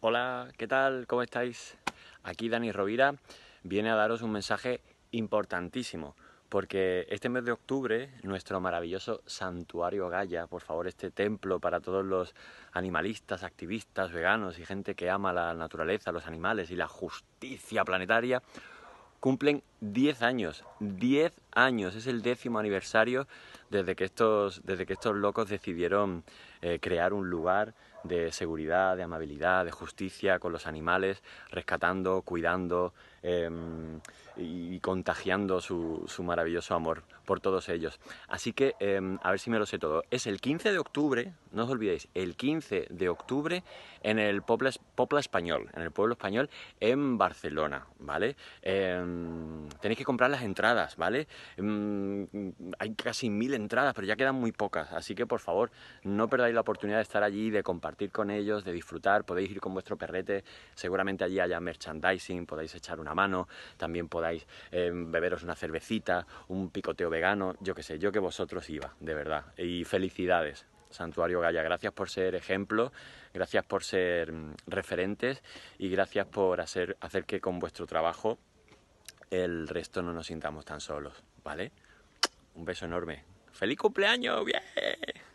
Hola, ¿qué tal? ¿Cómo estáis? Aquí Dani Rovira viene a daros un mensaje importantísimo, porque este mes de octubre nuestro maravilloso santuario Gaya por favor, este templo para todos los animalistas, activistas, veganos y gente que ama la naturaleza, los animales y la justicia planetaria, cumplen 10 años. 10 años, es el décimo aniversario desde que estos, desde que estos locos decidieron eh, crear un lugar de seguridad, de amabilidad, de justicia con los animales, rescatando, cuidando em, y, contagiando su, maravilloso amor por todos ellos. Así que em, a ver si me lo sé todo. Es el 15 de octubre, no os olvidéis, el 15 de octubre en el Popla, Español, en el Pueblo Español en Barcelona, ¿vale? Em, tenéis que comprar las entradas, ¿vale? Em, hay casi mil entradas, pero ya quedan muy pocas, así que por favor no perdáis la oportunidad de estar allí, de compartir con ellos, de disfrutar, podéis ir con vuestro perrete, seguramente allí haya merchandising, podéis echar una mano, también podáis Em, beberos una cervecita, un picoteo vegano, yo qué sé, yo que vosotros iba, de verdad. Y felicidades, Santuario Gaya, gracias por ser ejemplo, gracias por ser mm, referentes y gracias por hacer, hacer que con vuestro trabajo el resto no nos sintamos tan solos, ¿vale? Un beso enorme. ¡Feliz cumpleaños! ¡Bien!